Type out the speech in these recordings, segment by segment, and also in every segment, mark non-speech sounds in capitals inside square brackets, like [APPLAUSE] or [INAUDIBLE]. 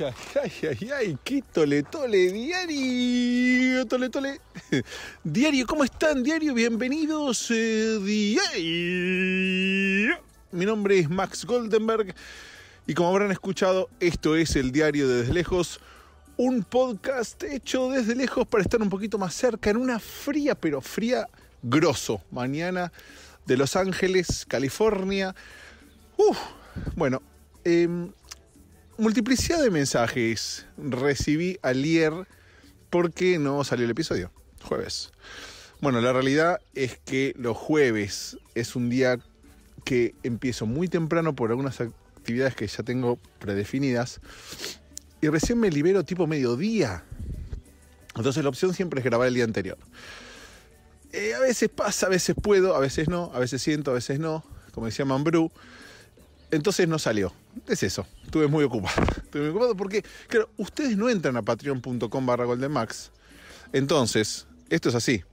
ay, ay, ay, ay, qué tole, diario, tole, tole. [LAUGHS] Diario, ¿cómo están, diario? Bienvenidos, eh, Mi nombre es Max Goldenberg y como habrán escuchado, esto es el diario de Desde Lejos, un podcast hecho desde lejos para estar un poquito más cerca en una fría, pero fría, grosso, mañana de Los Ángeles, California. Uf, bueno, em, multiplicidad de mensajes recibí ayer porque no salió el episodio, jueves. Bueno, la realidad es que los jueves es un día que empiezo muy temprano por algunas actividades que ya tengo predefinidas y recién me libero tipo mediodía. Entonces la opción siempre es grabar el día anterior. Eh, a veces pasa, a veces puedo, a veces no, a veces siento, a veces no, como decía Mambrú. Entonces no salió. Es eso. Estuve muy ocupado. [LAUGHS] Estuve muy ocupado porque, claro, ustedes no entran a patreon.com barra Max. Entonces, esto es así.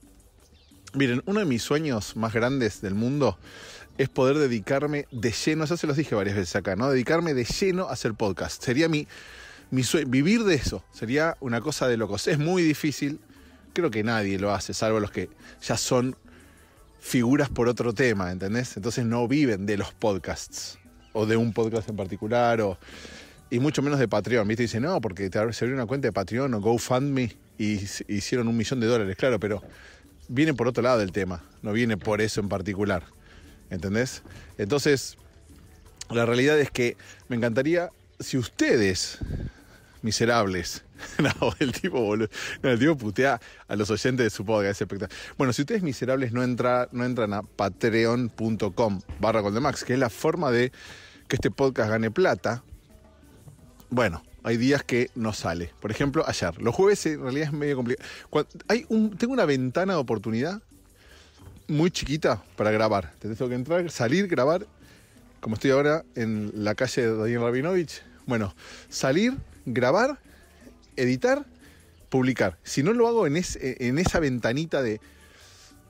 Miren, uno de mis sueños más grandes del mundo es poder dedicarme de lleno, ya se los dije varias veces acá, ¿no? Dedicarme de lleno a hacer podcast. Sería mi, mi sueño, vivir de eso. Sería una cosa de locos. Es muy difícil creo que nadie lo hace, salvo los que ya son figuras por otro tema, ¿entendés? Entonces no viven de los podcasts o de un podcast en particular o y mucho menos de Patreon, ¿viste? Dicen, no, porque te se abrió una cuenta de Patreon o GoFundMe y hicieron un millón de dólares, claro, pero viene por otro lado del tema, no viene por eso en particular, ¿entendés? Entonces, la realidad es que me encantaría si ustedes miserables. [LAUGHS] no, el tipo, putea a los oyentes de su podcast. Bueno, si ustedes miserables no, entra, no entran a patreon.com barra Max, que es la forma de que este podcast gane plata. Bueno, hay días que no sale. Por ejemplo, ayer. Los jueves en realidad es medio complicado. hay un, tengo una ventana de oportunidad muy chiquita para grabar. tengo que entrar, salir, grabar. Como estoy ahora en la calle de Daniel Rabinovich. Bueno, salir, grabar, editar, publicar. Si no lo hago en, esa ventanita de,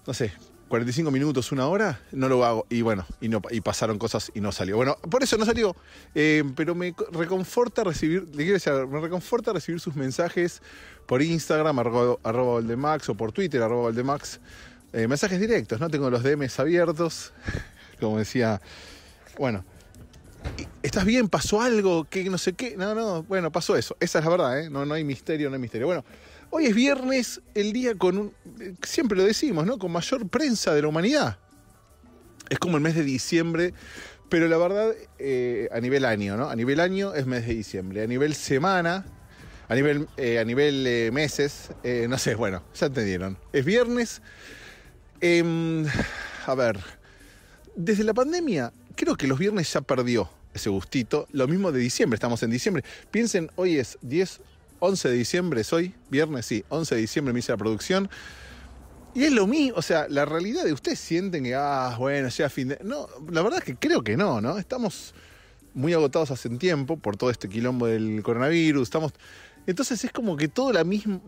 no sé, 45 minutos, una hora, no lo hago. Y bueno, y, pasaron cosas y no salió. Bueno, por eso no salió. Eh, pero me reconforta recibir, le quiero decir, me reconforta recibir sus mensajes por Instagram, arroba, arroba Valdemax, o por Twitter, arroba Valdemax. Eh, mensajes directos, ¿no? Tengo los DMs abiertos, [LAUGHS] como decía. Bueno, ¿Estás bien? ¿Pasó algo? que no sé qué? No, no, bueno, pasó eso. Esa es la verdad, ¿eh? No, no hay misterio, no hay misterio. Bueno, hoy es viernes, el día con un, eh, siempre lo decimos, ¿no? Con mayor prensa de la humanidad. Es como el mes de diciembre, pero la verdad, eh, a nivel año, ¿no? A nivel año es mes de diciembre. A nivel semana, a nivel, eh, a nivel meses, no sé, bueno, ya entendieron. Es viernes. Em, a ver, desde la pandemia creo que los viernes ya perdió ese gustito. Lo mismo de diciembre, estamos en diciembre. Piensen, hoy es 10, 11 de diciembre, es hoy, viernes, sí, 11 de diciembre me hice la producción. Y es lo mismo, o sea, la realidad de ustedes sienten que, ah, bueno, ya fin de... No, la verdad es que creo que no, ¿no? Estamos muy agotados hace un tiempo por todo este quilombo del coronavirus, estamos... Entonces es como que todo,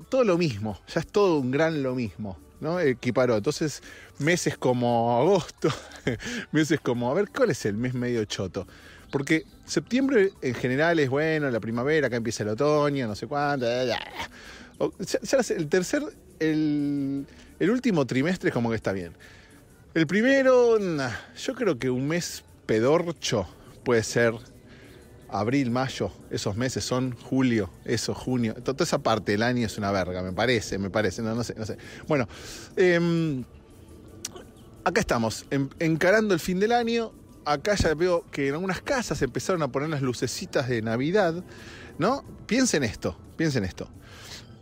todo lo mismo, ya es todo un gran lo mismo. ¿no? Equiparó. Entonces, meses como agosto, [LAUGHS] meses como, a ver, ¿cuál es el mes medio choto? Porque septiembre en general es bueno, la primavera, acá empieza el otoño, no sé cuánto. Eh, el tercer, el, último trimestre es como que está bien. El primero, yo creo que un mes pedorcho puede ser abril, mayo, esos meses son julio, eso, junio. Toda esa parte del año es una verga, me parece, me parece, no, no sé, no sé. Bueno, em, acá estamos, em, encarando el fin del año. Acá ya veo que en algunas casas empezaron a poner las lucecitas de Navidad, ¿no? Piensen esto, piensen esto.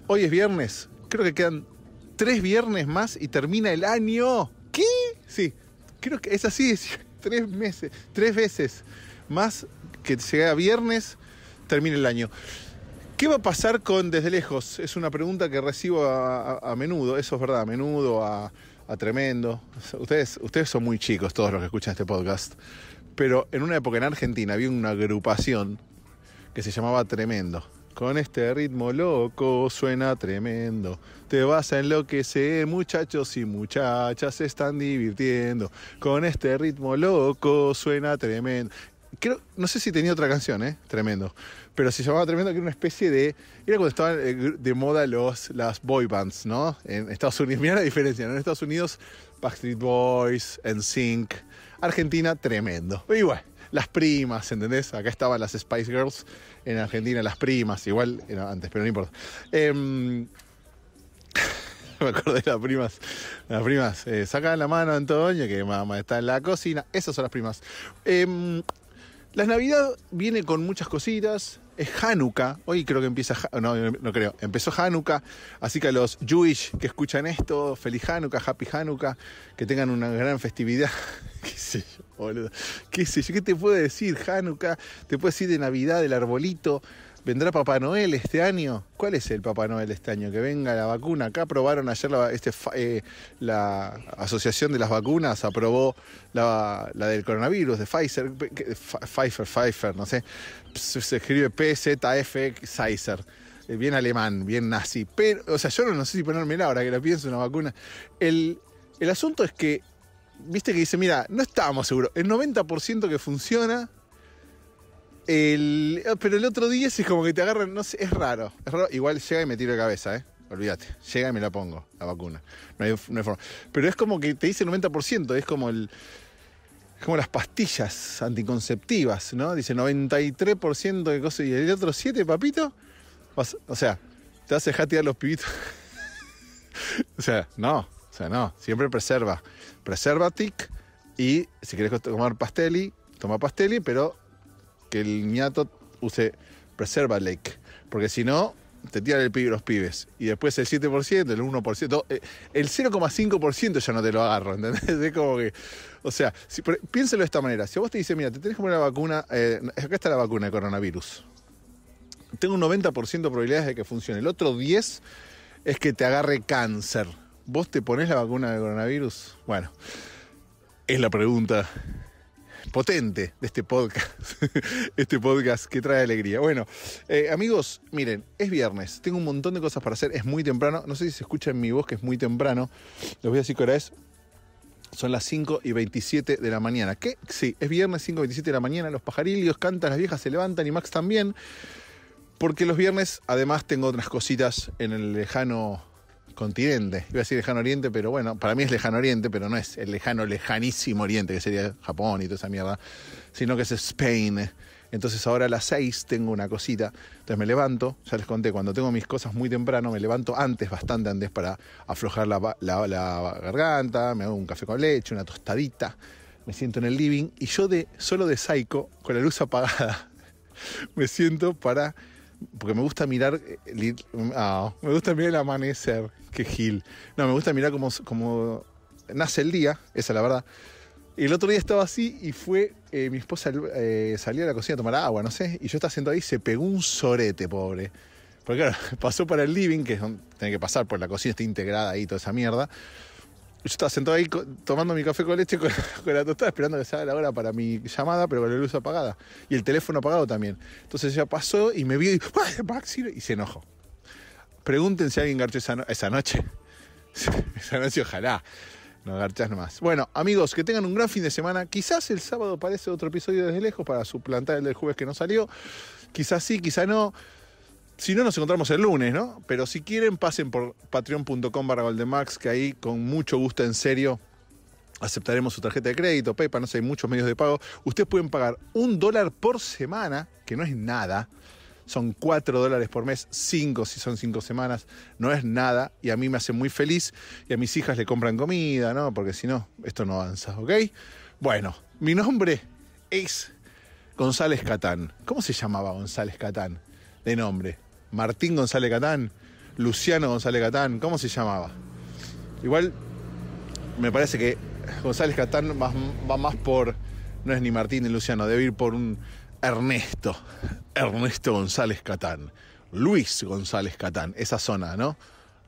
Hoy es viernes, creo que quedan tres viernes más y termina el año. ¿Qué? Sí, creo que es así, [LAUGHS] tres meses, tres veces más que sea viernes, termine el año. ¿Qué va a pasar con Desde Lejos? Es una pregunta que recibo a, menudo, eso es verdad, a menudo, a, tremendo. Ustedes, ustedes son muy chicos, todos los que escuchan este podcast, pero en una época en Argentina había una agrupación que se llamaba Tremendo. Con este ritmo loco suena tremendo. Te vas a enloquecer, muchachos y muchachas se están divirtiendo. Con este ritmo loco suena tremendo no sé si tenía otra canción, ¿eh? Tremendo. Pero se llamaba Tremendo, que era una especie de. Era cuando estaban eh, de moda los, las boy bands, ¿no? En Estados Unidos. [LAUGHS] mira la diferencia, ¿no? En Estados Unidos, Backstreet Boys, NSYNC. Argentina, tremendo. igual, las primas, ¿entendés? Acá estaban las Spice Girls. En Argentina, las primas, igual antes, pero no importa. Em, [LAUGHS] me acordé de las primas. Las primas, eh, saca la mano, Antonio, que mamá está en la cocina. Esas son las primas. Eh, la Navidad viene con muchas cositas. Es Hanukkah. Hoy creo que empieza. No, no creo. Empezó Hanukkah. Así que a los Jewish que escuchan esto, feliz Hanukkah, happy Hanukkah. Que tengan una gran festividad. [LAUGHS] ¿Qué sé yo, boludo? ¿Qué sé yo? ¿Qué te puedo decir? Hanukkah. Te puedo decir de Navidad, del arbolito, ¿Vendrá Papá Noel este año? ¿Cuál es el Papá Noel este año? Que venga la vacuna. Acá aprobaron ayer la, este eh, Asociación de las Vacunas, aprobó la, del coronavirus, de Pfizer, Pfizer, Pfizer, no sé. Se escribe PZF Pfizer eh, bien alemán, bien nazi. Pero, o sea, yo no, sé si ponerme la ahora que la pienso una vacuna. El, el asunto es que, viste que dice, mira, no estábamos seguros. El 90% que funciona, el, ah, pero el otro día es como que te agarran, no sé, es raro, es raro. Igual llega y me tiro de cabeza, ¿eh? Olvídate, llega y me la pongo, la vacuna. No hay, forma. Pero es como que te dice 90%, es como el. como las pastillas anticonceptivas, ¿no? Dice 93% de cosas. Y el otro 7, papito, o sea, te hace a los pibitos. [LAUGHS] o sea, no, o sea, no. Siempre preserva. Preserva tic y si quieres tomar pasteli, toma pasteli, pero que el ñato use Preserva Lake, porque si no, te tiran el pibe los pibes. Y después el 7%, el 1%, eh, el 0,5% ya no te lo agarro, ¿entendés? [LAUGHS] Es como que. O sea, si, piénselo de esta manera. Si vos te dice mira, te tenés que poner la vacuna, eh, acá está la vacuna de coronavirus. Tengo un 90% de probabilidades de que funcione. El otro 10 es que te agarre cáncer. ¿Vos te pones la vacuna de coronavirus? Bueno, es la pregunta potente de este podcast, [LAUGHS] este podcast que trae alegría. Bueno, eh, amigos, miren, es viernes, tengo un montón de cosas para hacer, es muy temprano, no sé si se escucha en mi voz que es muy temprano, Los voy a decir que ahora es, son las 5 y 27 de la mañana. ¿Qué? Sí, es viernes 5 y 27 de la mañana, los pajarillos cantan, las viejas se levantan y Max también. Porque los viernes además tengo otras cositas en el lejano continente. Iba a decir lejano oriente, pero bueno, para mí es lejano oriente, pero no es el lejano, lejanísimo oriente, que sería Japón y toda esa mierda, sino que es Spain. Entonces ahora a las 6 tengo una cosita. Entonces me levanto, ya les conté, cuando tengo mis cosas muy temprano, me levanto antes, bastante antes, para aflojar la, garganta, me hago un café con leche, una tostadita, me siento en el living y yo de solo de psycho, con la luz apagada, [LAUGHS] me siento para porque me gusta mirar eh, ah, me gusta mirar el amanecer, qué gil. No, me gusta mirar cómo, como nace el día, esa es la verdad. Y el otro día estaba así y fue, eh, mi esposa eh, salió a la cocina a tomar agua, no sé, y yo estaba sentado ahí y se pegó un sorete, pobre. Porque claro, [LAUGHS] pasó para el living, que es donde tiene que pasar por pues la cocina, está integrada ahí toda esa mierda yo estaba sentado ahí tomando mi café con leche con, la tostada, esperando que se haga la hora para mi llamada, pero con la luz apagada. Y el teléfono apagado también. Entonces ya pasó y me vio y Y se enojó. Pregúntense a alguien garchó esa, noche. [LAUGHS] esa noche, ojalá. No no nomás. Bueno, amigos, que tengan un gran fin de semana. Quizás el sábado parece otro episodio desde lejos para suplantar el del jueves que no salió. Quizás sí, quizás no. Si no, nos encontramos el lunes, ¿no? Pero si quieren, pasen por patreon.com barra que ahí con mucho gusto, en serio, aceptaremos su tarjeta de crédito, PayPal, no sé, hay muchos medios de pago. Ustedes pueden pagar un dólar por semana, que no es nada. Son cuatro dólares por mes, cinco si son cinco semanas, no es nada y a mí me hace muy feliz y a mis hijas le compran comida, ¿no? Porque si no, esto no avanza, ¿ok? Bueno, mi nombre es González Catán. ¿Cómo se llamaba González Catán de nombre? Martín González Catán, Luciano González Catán, ¿cómo se llamaba? Igual me parece que González Catán va, más por, no es ni Martín ni Luciano, debe ir por un Ernesto, Ernesto González Catán, Luis González Catán, esa zona, ¿no?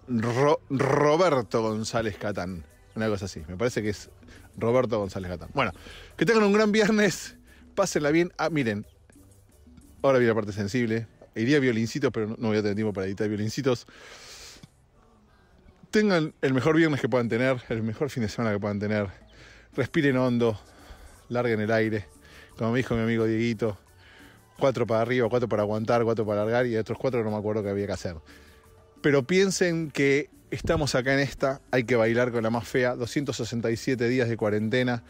Roberto González Catán, una cosa así, me parece que es Roberto González Catán. Bueno, que tengan un gran viernes, pásenla bien. Ah, miren, ahora viene la parte sensible, iría violincitos, pero no, voy a tener tiempo para editar violincitos. Tengan el mejor viernes que puedan tener, el mejor fin de semana que puedan tener. Respiren hondo, larguen el aire. Como me dijo mi amigo Dieguito, cuatro para arriba, cuatro para aguantar, cuatro para largar y otros cuatro no me acuerdo qué había que hacer. Pero piensen que estamos acá en esta, hay que bailar con la más fea, 267 días de cuarentena,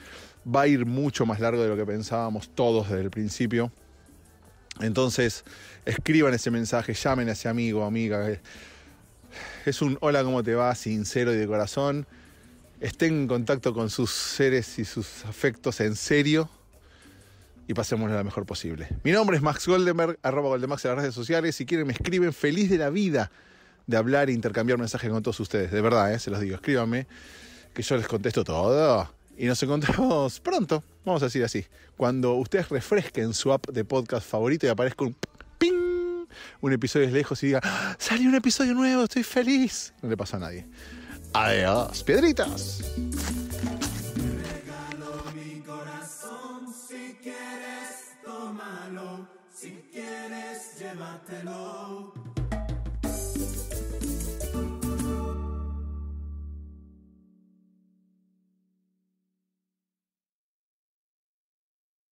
va a ir mucho más largo de lo que pensábamos todos desde el principio. Entonces, escriban ese mensaje, llamen a ese amigo, amiga. Es un hola, ¿cómo te va? Sincero y de corazón. Estén en contacto con sus seres y sus afectos en serio y pasémoslo lo mejor posible. Mi nombre es Max Goldenberg, arroba Goldemax en las redes sociales. Si quieren, me escriben feliz de la vida de hablar e intercambiar mensajes con todos ustedes. De verdad, ¿eh? se los digo, escríbanme, que yo les contesto todo. Y nos encontramos [LAUGHS] pronto, vamos a decir así, cuando ustedes refresquen su app de podcast favorito y aparezca un ping, un episodio lejos y diga, ah, salió un episodio nuevo, estoy feliz. No le pasa a nadie. Adiós, piedritas. Si quieres, llévatelo.